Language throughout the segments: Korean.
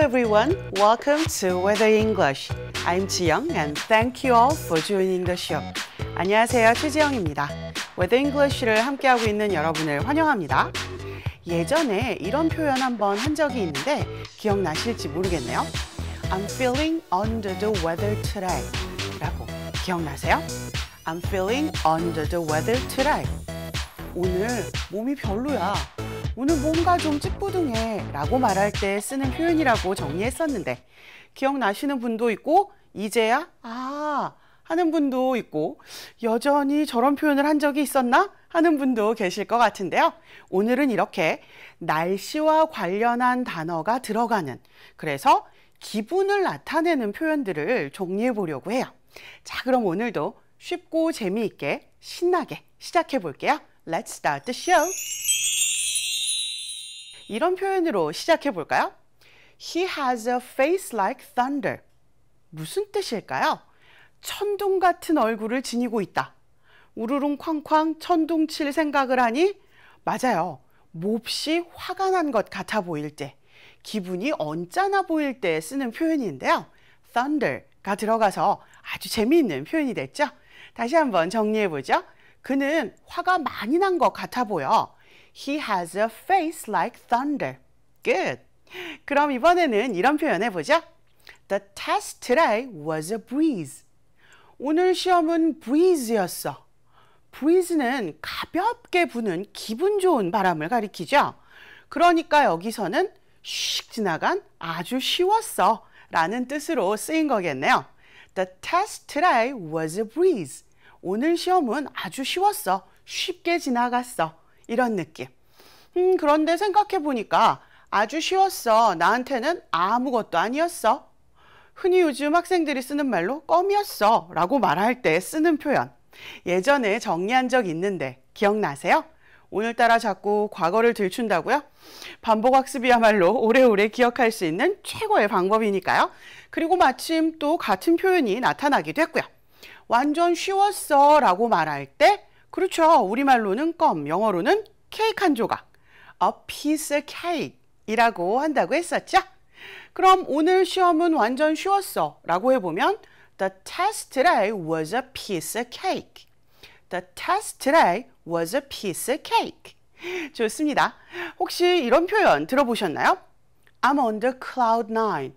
e v e r y o n e welcome to Weather English. I'm j i 지영 and thank you all for joining the show. 안녕하세요, 최지영입니다. Weather English를 함께하고 있는 여러분을 환영합니다. 예전에 이런 표현 한 번 한 적이 있는데 기억나실지 모르겠네요. I'm feeling under the weather today 라고 기억나세요? I'm feeling under the weather today. 오늘 몸이 별로야. 오늘 뭔가 좀 찌뿌둥해 라고 말할 때 쓰는 표현이라고 정리했었는데 기억나시는 분도 있고 이제야 아 하는 분도 있고 여전히 저런 표현을 한 적이 있었나 하는 분도 계실 것 같은데요. 오늘은 이렇게 날씨와 관련한 단어가 들어가는 그래서 기분을 나타내는 표현들을 정리해 보려고 해요. 자, 그럼 오늘도 쉽고 재미있게 신나게 시작해 볼게요. Let's start the show. 이런 표현으로 시작해 볼까요? He has a face like thunder. 무슨 뜻일까요? 천둥 같은 얼굴을 지니고 있다. 우르릉 쾅쾅 천둥 칠 생각을 하니 맞아요. 몹시 화가 난 것 같아 보일 때, 기분이 언짢아 보일 때 쓰는 표현인데요. thunder가 들어가서 아주 재미있는 표현이 됐죠. 다시 한번 정리해 보죠. 그는 화가 많이 난 것 같아 보여. He has a face like thunder. Good. 그럼 이번에는 이런 표현 해보죠. The test today was a breeze. 오늘 시험은 breeze였어. breeze는 가볍게 부는 기분 좋은 바람을 가리키죠. 그러니까 여기서는 슉 지나간 아주 쉬웠어 라는 뜻으로 쓰인 거겠네요. The test today was a breeze. 오늘 시험은 아주 쉬웠어. 쉽게 지나갔어. 이런 느낌. 음, 그런데 생각해보니까 아주 쉬웠어. 나한테는 아무것도 아니었어. 흔히 요즘 학생들이 쓰는 말로 껌이었어 라고 말할 때 쓰는 표현. 예전에 정리한 적 있는데 기억나세요? 오늘따라 자꾸 과거를 들춘다고요? 반복학습이야말로 오래오래 기억할 수 있는 최고의 방법이니까요. 그리고 마침 또 같은 표현이 나타나기도 했고요. 완전 쉬웠어 라고 말할 때 그렇죠. 우리말로는 껌, 영어로는 케이크 한 조각, a piece of cake 이라고 한다고 했었죠. 그럼 오늘 시험은 완전 쉬웠어 라고 해보면 The test today was a piece of cake. The test today was a piece of cake. 좋습니다. 혹시 이런 표현 들어보셨나요? I'm on the cloud nine.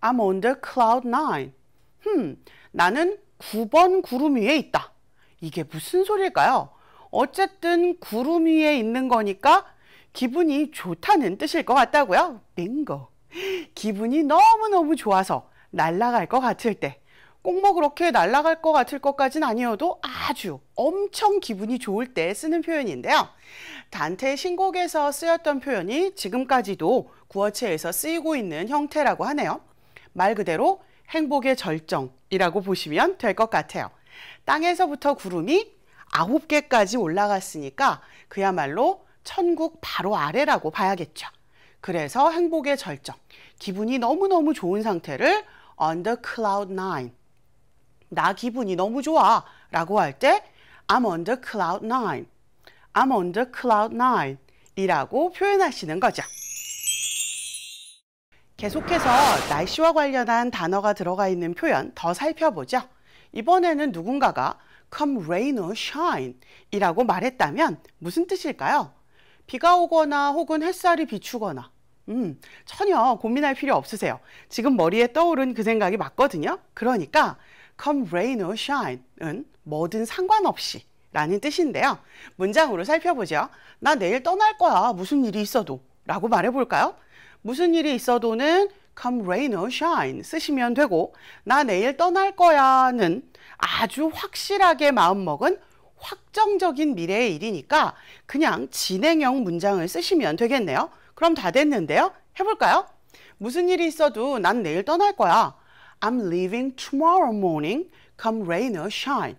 I'm on the cloud nine. 흠, 나는 9번 구름 위에 있다. 이게 무슨 소릴까요? 어쨌든 구름 위에 있는 거니까 기분이 좋다는 뜻일 것 같다고요. 빙고. 기분이 너무너무 좋아서 날아갈 것 같을 때. 꼭 뭐 그렇게 날아갈 것 같을 것까진 아니어도 아주 엄청 기분이 좋을 때 쓰는 표현인데요. 단테 신곡에서 쓰였던 표현이 지금까지도 구어체에서 쓰이고 있는 형태라고 하네요. 말 그대로 행복의 절정이라고 보시면 될 것 같아요. 땅에서부터 구름이 아홉 개까지 올라갔으니까 그야말로 천국 바로 아래라고 봐야겠죠. 그래서 행복의 절정, 기분이 너무너무 좋은 상태를 u n d e r cloud nine. 나 기분이 너무 좋아 라고 할 때 I'm u n the cloud nine. I'm on the cloud nine 이라고 표현하시는 거죠. 계속해서 날씨와 관련한 단어가 들어가 있는 표현 더 살펴보죠. 이번에는 누군가가 come rain or shine 이라고 말했다면 무슨 뜻일까요? 비가 오거나 혹은 햇살이 비추거나 음, 전혀 고민할 필요 없으세요. 지금 머리에 떠오른 그 생각이 맞거든요. 그러니까 come rain or shine은 뭐든 상관없이 라는 뜻인데요. 문장으로 살펴보죠. 나 내일 떠날 거야. 무슨 일이 있어도 라고 말해볼까요? 무슨 일이 있어도는 come rain or shine 쓰시면 되고 나 내일 떠날 거야는 아주 확실하게 마음먹은 확정적인 미래의 일이니까 그냥 진행형 문장을 쓰시면 되겠네요. 그럼 다 됐는데요. 해볼까요? 무슨 일이 있어도 난 내일 떠날 거야. I'm leaving tomorrow morning, come rain or shine.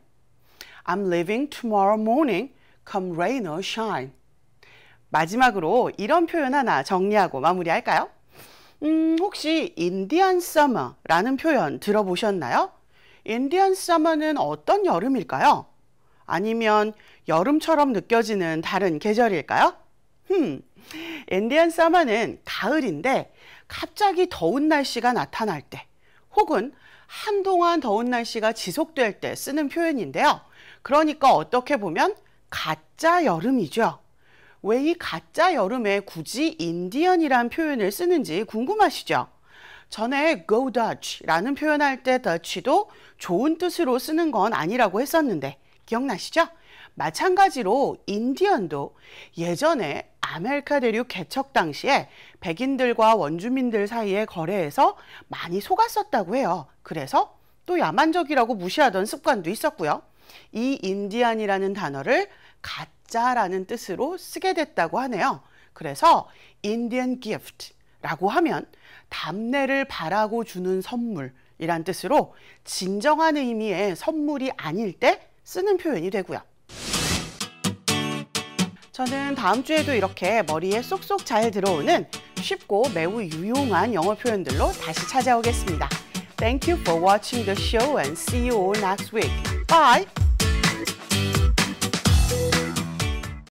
I'm leaving tomorrow morning, come rain or shine. 마지막으로 이런 표현 하나 정리하고 마무리할까요? 음, 혹시 인디안 서머라는 표현 들어보셨나요? 인디안 서머는 어떤 여름일까요? 아니면 여름처럼 느껴지는 다른 계절일까요? 흠, 인디안 서머는 가을인데 갑자기 더운 날씨가 나타날 때 혹은 한동안 더운 날씨가 지속될 때 쓰는 표현인데요. 그러니까 어떻게 보면 가짜 여름이죠. 왜이 가짜 여름에 굳이 인디언이란 표현을 쓰는지 궁금하시죠? 전에 go Dutch라는 표현할 때 Dutch도 좋은 뜻으로 쓰는 건 아니라고 했었는데 기억나시죠? 마찬가지로 인디언도 예전에 아메리카 대륙 개척 당시에 백인들과 원주민들 사이의 거래에서 많이 속았었다고 해요. 그래서 또 야만적이라고 무시하던 습관도 있었고요. 이인디언이라는 단어를 가짜 잡자라는 뜻으로 쓰게 됐다고 하네요. 그래서 Indian gift라고 하면 담례를 바라고 주는 선물이란 뜻으로 진정한 의미의 선물이 아닐 때 쓰는 표현이 되고요. 저는 다음 주에도 이렇게 머리에 쏙쏙 잘 들어오는 쉽고 매우 유용한 영어 표현들로 다시 찾아오겠습니다. Thank you for watching the show and see you all next week. Bye!